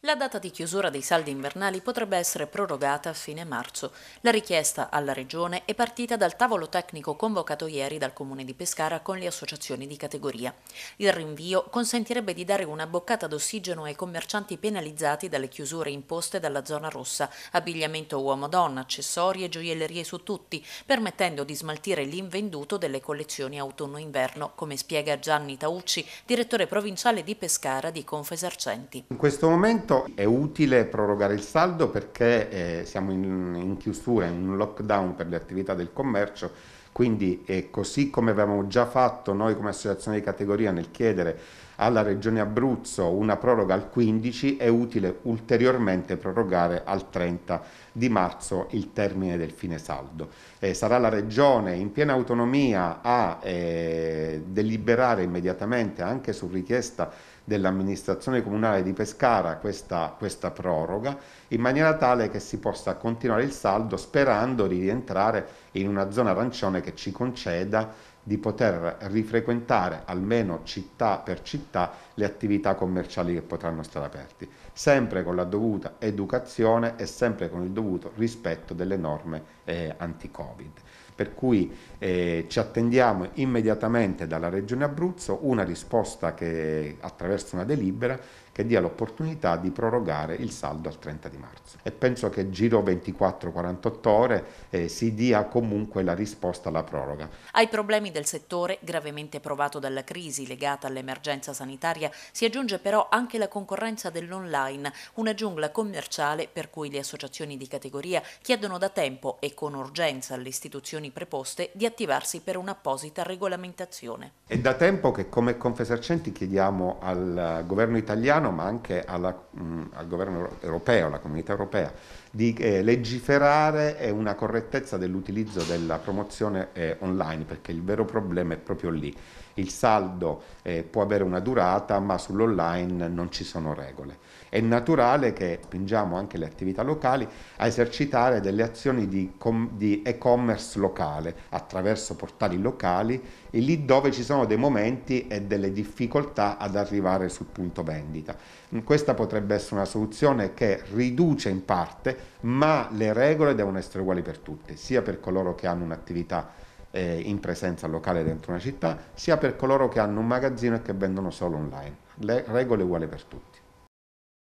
La data di chiusura dei saldi invernali potrebbe essere prorogata a fine marzo. La richiesta alla Regione è partita dal tavolo tecnico convocato ieri dal Comune di Pescara con le associazioni di categoria. Il rinvio consentirebbe di dare una boccata d'ossigeno ai commercianti penalizzati dalle chiusure imposte dalla zona rossa, abbigliamento uomo-donna, accessori e gioiellerie su tutti, permettendo di smaltire l'invenduto delle collezioni autunno-inverno, come spiega Gianni Taucci, direttore provinciale di Pescara di Confesercenti. In questo momento momento è utile prorogare il saldo perché eh, siamo in, in chiusura, in un lockdown per le attività del commercio quindi eh, così come avevamo già fatto noi come associazione di categoria nel chiedere alla Regione Abruzzo una proroga al 15, è utile ulteriormente prorogare al 30 di marzo il termine del fine saldo. Eh, sarà la Regione in piena autonomia a eh, deliberare immediatamente, anche su richiesta dell'amministrazione comunale di Pescara, questa, questa proroga, in maniera tale che si possa continuare il saldo sperando di rientrare in una zona arancione che che ci conceda di poter rifrequentare almeno città per città le attività commerciali che potranno stare aperte, sempre con la dovuta educazione e sempre con il dovuto rispetto delle norme eh, anti-Covid. Per cui eh, ci attendiamo immediatamente dalla Regione Abruzzo una risposta che, attraverso una delibera che dia l'opportunità di prorogare il saldo al 30 di marzo. E penso che giro 24-48 ore eh, si dia comunque la risposta alla proroga. Ai problemi del settore, gravemente provato dalla crisi legata all'emergenza sanitaria, si aggiunge però anche la concorrenza dell'online, una giungla commerciale per cui le associazioni di categoria chiedono da tempo e con urgenza alle istituzioni preposte di attivarsi per un'apposita regolamentazione. È da tempo che come Confesercenti chiediamo al governo italiano ma anche alla, mh, mm, al governo europeo, alla comunità europea, di eh, legiferare e una correttezza dell'utilizzo della promozione eh, online, perché il vero problema è proprio lì. Il saldo eh, può avere una durata, ma sull'online non ci sono regole. È naturale che spingiamo anche le attività locali a esercitare delle azioni di, com- di e-commerce locale attraverso portali locali e lì dove ci sono dei momenti e delle difficoltà ad arrivare sul punto vendita. Questa potrebbe essere una soluzione che riduce in parte ma le regole devono essere uguali per tutti, sia per coloro che hanno un'attività eh, in presenza locale dentro una città, sia per coloro che hanno un magazzino e che vendono solo online. Le regole uguali per tutti.